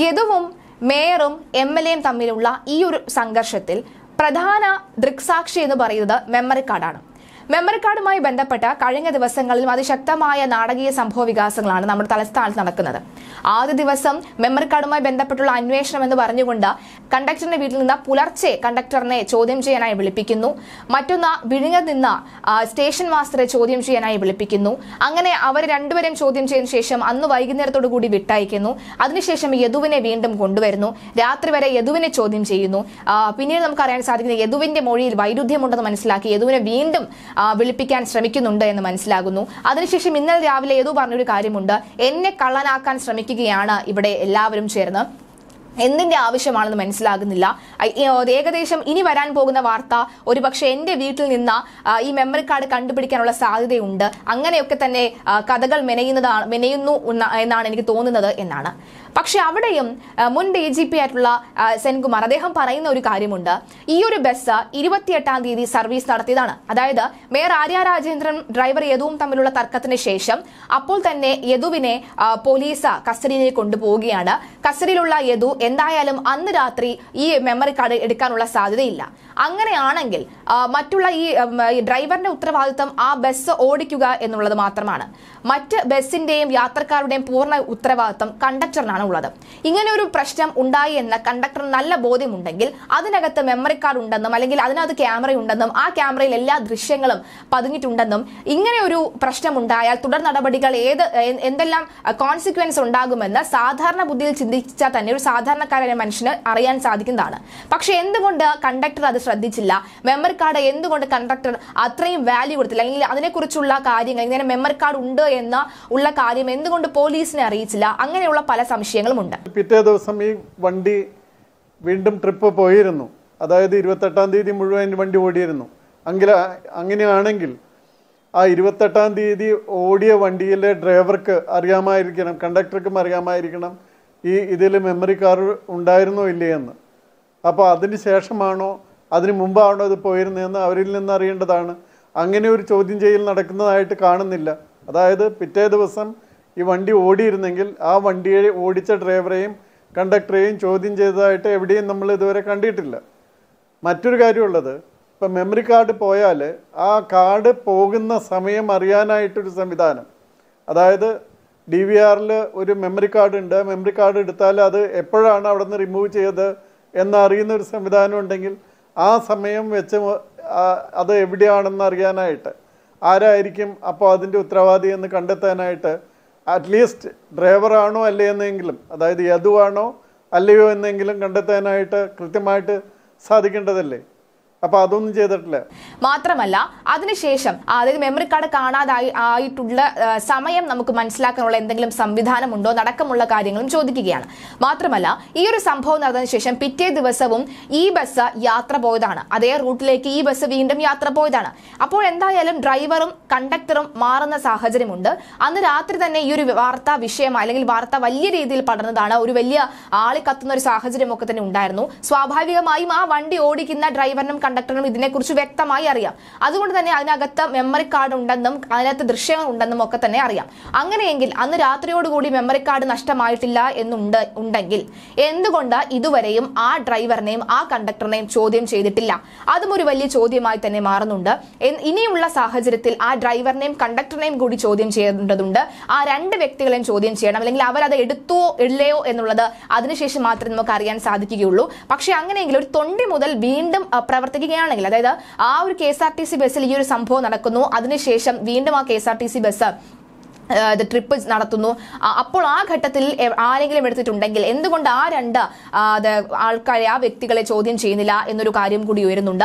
യദുവും മേയറും M L എയും തമ്മിലുള്ള ഈ ഒരു സംഘർഷത്തിൽ പ്രധാന ദൃക്സാക്ഷി എന്ന് പറയുന്നത് മെമ്മറി കാർഡാണ് മെമ്മറി കാർഡുമായി ബന്ധപ്പെട്ട കഴിഞ്ഞ ദിവസങ്ങളിലും അതിശക്തമായ നാടകീയ സംഭവ വികാസങ്ങളാണ് നമ്മുടെ തലസ്ഥാനത്ത് നടക്കുന്നത് ആദ്യ ദിവസം മെമ്മറി കാർഡുമായി ബന്ധപ്പെട്ടുള്ള അന്വേഷണം എന്ന് പറഞ്ഞുകൊണ്ട് കണ്ടക്ടറിന്റെ വീട്ടിൽ നിന്ന് പുലർച്ചെ കണ്ടക്ടറിനെ ചോദ്യം ചെയ്യാനായി വിളിപ്പിക്കുന്നു മറ്റൊന്ന് വിഴിഞ്ഞ നിന്ന് സ്റ്റേഷൻ മാസ്റ്ററെ ചോദ്യം ചെയ്യാനായി വിളിപ്പിക്കുന്നു അങ്ങനെ അവർ രണ്ടുപേരെയും ചോദ്യം ചെയ്യുന്ന ശേഷം അന്ന് വൈകുന്നേരത്തോടുകൂടി കൂടി വിട്ടയക്കുന്നു അതിനുശേഷം യദുവിനെ വീണ്ടും കൊണ്ടുവരുന്നു രാത്രി വരെ യദുവിനെ ചോദ്യം ചെയ്യുന്നു പിന്നീട് നമുക്ക് അറിയാൻ സാധിക്കുന്നത് യദുവിന്റെ മൊഴിയിൽ വൈരുദ്ധ്യമുണ്ടെന്ന് മനസ്സിലാക്കി യദുവിനെ വീണ്ടും വിളിപ്പിക്കാൻ ശ്രമിക്കുന്നുണ്ട് എന്ന് മനസ്സിലാകുന്നു അതിനുശേഷം ഇന്നലെ രാവിലെ ഏതോ പറഞ്ഞൊരു കാര്യമുണ്ട് എന്നെ കള്ളനാക്കാൻ ശ്രമിക്കുകയാണ് ഇവിടെ എല്ലാവരും ചേർന്ന് എന്തിന്റെ ആവശ്യമാണെന്ന് മനസ്സിലാകുന്നില്ല ഏകദേശം ഇനി വരാൻ പോകുന്ന വാർത്ത പക്ഷേ എന്റെ വീട്ടിൽ നിന്ന് ഈ മെമ്മറി കാർഡ് കണ്ടുപിടിക്കാനുള്ള സാധ്യതയുണ്ട് അങ്ങനെയൊക്കെ തന്നെ കഥകൾ മെനയുന്നതാണ് മെനയുന്നു എന്നാണ് എനിക്ക് തോന്നുന്നത് എന്നാണ് പക്ഷെ അവിടെയും മുൻ ഡി ജി പി ആയിട്ടുള്ള സെൻകുമാർ അദ്ദേഹം പറയുന്ന ഒരു കാര്യമുണ്ട് ഈ ഒരു ബസ് ഇരുപത്തിയെട്ടാം തീയതി സർവീസ് നടത്തിയതാണ് അതായത് മേയർ ആര്യ രാജേന്ദ്രൻ ഡ്രൈവർ യദുവും തമ്മിലുള്ള തർക്കത്തിന് ശേഷം അപ്പോൾ തന്നെ യദുവിനെ പോലീസ് കസ്റ്റഡിയിലേക്ക് കൊണ്ടുപോവുകയാണ് കസ്റ്റഡിയിലുള്ള യദു എന്തായാലും അന്ന് രാത്രി ഈ മെമ്മറി കാർഡ് എടുക്കാനുള്ള സാധ്യതയില്ല അങ്ങനെയാണെങ്കിൽ മറ്റുള്ള ഈ ഡ്രൈവറിന്റെ ഉത്തരവാദിത്വം ആ ബസ് ഓടിക്കുക എന്നുള്ളത് മാത്രമാണ് മറ്റ് ബസ്സിന്റെയും യാത്രക്കാരുടെയും പൂർണ്ണ ഉത്തരവാദിത്വം കണ്ടക്ടറിനാണ് ഉള്ളത് ഇങ്ങനെ ഒരു പ്രശ്നം ഉണ്ടായി എന്ന കണ്ടക്ടർ നല്ല ബോധ്യമുണ്ടെങ്കിൽ അതിനകത്ത് മെമ്മറി കാർഡ് ഉണ്ടെന്നും അല്ലെങ്കിൽ അതിനകത്ത് ക്യാമറ ഉണ്ടെന്നും ആ ക്യാമറയിൽ എല്ലാ ദൃശ്യങ്ങളും പതിഞ്ഞിട്ടുണ്ടെന്നും ഇങ്ങനെ ഒരു പ്രശ്നം ഉണ്ടായാൽ തുടർ നടപടികൾ ഏത് എന്തെല്ലാം കോൺസിക്വൻസ് ഉണ്ടാകുമെന്ന് സാധാരണ ബുദ്ധിയിൽ ചിന്തിച്ചാൽ തന്നെ ഒരു സാധാരണ സാധാരണക്കാരായ മനുഷ്യന് അറിയാൻ സാധിക്കുന്നതാണ് പക്ഷെ എന്തുകൊണ്ട് കണ്ടക്ടർ അത് ശ്രദ്ധിച്ചില്ല മെമ്മറി കാർഡ് എന്തുകൊണ്ട് കണ്ടക്ടർ അത്രയും വാല്യൂ കൊടുത്തില്ല അല്ലെങ്കിൽ അതിനെക്കുറിച്ചുള്ള കാര്യങ്ങൾ ഇങ്ങനെ മെമ്മറി കാർഡ് ഉണ്ട് എന്ന ഉള്ള കാര്യം എന്തുകൊണ്ട് പോലീസിനെ അറിയിച്ചില്ല അങ്ങനെയുള്ള പല സംശയങ്ങളും ഉണ്ട് പിറ്റേ ദിവസം ഈ വണ്ടി വീണ്ടും ട്രിപ്പ് പോയിരുന്നു അതായത് ഇരുപത്തെട്ടാം തീയതി മുഴുവൻ വണ്ടി ഓടിയിരുന്നു അങ്ങനെ അങ്ങനെയാണെങ്കിൽ ആ ഇരുപത്തെട്ടാം തീയതി ഓടിയ വണ്ടിയിലെ ഡ്രൈവർക്ക് അറിയാമായിരിക്കണം കണ്ടക്ടർക്കും അറിയാമായിരിക്കണം ഈ ഇതിൽ മെമ്മറി കാർഡ് ഉണ്ടായിരുന്നോ ഇല്ലേ എന്ന് അപ്പോൾ അതിന് ശേഷമാണോ അതിന് മുമ്പാണോ ഇത് പോയിരുന്നതെന്ന് അവരിൽ നിന്ന് അറിയേണ്ടതാണ് അങ്ങനെ ഒരു ചോദ്യം ചെയ്യൽ നടക്കുന്നതായിട്ട് കാണുന്നില്ല അതായത് പിറ്റേ ദിവസം ഈ വണ്ടി ഓടിയിരുന്നെങ്കിൽ ആ വണ്ടിയെ ഓടിച്ച ഡ്രൈവറെയും കണ്ടക്ടറെയും ചോദ്യം ചെയ്തതായിട്ട് എവിടെയും നമ്മൾ ഇതുവരെ കണ്ടിട്ടില്ല മറ്റൊരു കാര്യമുള്ളത് ഇപ്പം മെമ്മറി കാർഡ് പോയാൽ ആ കാർഡ് പോകുന്ന സമയം അറിയാനായിട്ടൊരു സംവിധാനം അതായത് ഡി വി ആറിൽ ഒരു മെമ്മറി കാർഡ് ഉണ്ട് മെമ്മറി കാർഡ് എടുത്താൽ അത് എപ്പോഴാണ് അവിടെ നിന്ന് റിമൂവ് ചെയ്തത് എന്നറിയുന്ന ഒരു സംവിധാനം ഉണ്ടെങ്കിൽ ആ സമയം വെച്ച് അത് എവിടെയാണെന്ന് അറിയാനായിട്ട് ആരായിരിക്കും അപ്പോൾ അതിൻ്റെ ഉത്തരവാദി എന്ന് കണ്ടെത്താനായിട്ട് അറ്റ്ലീസ്റ്റ് ഡ്രൈവറാണോ അല്ലേ എന്നെങ്കിലും അതായത് യദുവാണോ അല്ലയോ എന്നെങ്കിലും കണ്ടെത്താനായിട്ട് കൃത്യമായിട്ട് സാധിക്കേണ്ടതല്ലേ അപ്പൊ അതൊന്നും ചെയ്തിട്ടില്ല മാത്രമല്ല അതിനുശേഷം അതായത് മെമ്മറി കാർഡ് കാണാതായി ആയിട്ടുള്ള സമയം നമുക്ക് മനസ്സിലാക്കാനുള്ള എന്തെങ്കിലും ഉണ്ടോ നടക്കമുള്ള കാര്യങ്ങളും ചോദിക്കുകയാണ് മാത്രമല്ല ഈ ഒരു സംഭവം നടന്നതിന് ശേഷം പിറ്റേ ദിവസവും ഈ ബസ് യാത്ര പോയതാണ് അതേ റൂട്ടിലേക്ക് ഈ ബസ് വീണ്ടും യാത്ര പോയതാണ് അപ്പോൾ എന്തായാലും ഡ്രൈവറും കണ്ടക്ടറും മാറുന്ന സാഹചര്യമുണ്ട് അന്ന് രാത്രി തന്നെ ഈ ഒരു വാർത്താ വിഷയം അല്ലെങ്കിൽ വാർത്ത വലിയ രീതിയിൽ പടർന്നതാണ് ഒരു വലിയ ആളി കത്തുന്ന ഒരു സാഹചര്യമൊക്കെ തന്നെ ഉണ്ടായിരുന്നു സ്വാഭാവികമായും ആ വണ്ടി ഓടിക്കുന്ന ഡ്രൈവറിനും കണ്ടക്ടറിനും ഇതിനെക്കുറിച്ച് വ്യക്തമായി അറിയാം അതുകൊണ്ട് തന്നെ അതിനകത്ത് മെമ്മറി കാർഡ് ഉണ്ടെന്നും അതിനകത്ത് ദൃശ്യങ്ങൾ ഉണ്ടെന്നും ഒക്കെ തന്നെ അറിയാം അങ്ങനെയെങ്കിൽ അന്ന് രാത്രിയോടുകൂടി മെമ്മറി കാർഡ് നഷ്ടമായിട്ടില്ല എന്നുണ്ട് ഉണ്ടെങ്കിൽ എന്തുകൊണ്ട് ഇതുവരെയും ആ ഡ്രൈവറിനെയും ആ കണ്ടക്ടറിനെയും ചോദ്യം ചെയ്തിട്ടില്ല അതും ഒരു വലിയ ചോദ്യമായി തന്നെ മാറുന്നുണ്ട് ഇനിയുള്ള സാഹചര്യത്തിൽ ആ ഡ്രൈവറിനെയും കണ്ടക്ടറിനെയും കൂടി ചോദ്യം ചെയ്യേണ്ടതുണ്ട് ആ രണ്ട് വ്യക്തികളെയും ചോദ്യം ചെയ്യണം അല്ലെങ്കിൽ അവരത് എടുത്തോ ഇല്ലയോ എന്നുള്ളത് അതിനുശേഷം മാത്രമേ നമുക്ക് അറിയാൻ സാധിക്കുകയുള്ളൂ പക്ഷേ അങ്ങനെയെങ്കിൽ ഒരു തൊണ്ടി മുതൽ വീണ്ടും പ്രവർത്തി പ്രവർത്തിക്കുകയാണെങ്കിൽ അതായത് ആ ഒരു K S R T C ബസ്സിൽ ഈ ഒരു സംഭവം നടക്കുന്നു അതിനുശേഷം വീണ്ടും ആ K S R T C bus trip നടത്തുന്നു അപ്പോൾ ആ ഘട്ടത്തിൽ ആരെങ്കിലും എടുത്തിട്ടുണ്ടെങ്കിൽ എന്തുകൊണ്ട് ആ രണ്ട് ആൾക്കാരെ ആ വ്യക്തികളെ ചോദ്യം ചെയ്യുന്നില്ല എന്നൊരു കാര്യം കൂടി ഉയരുന്നുണ്ട്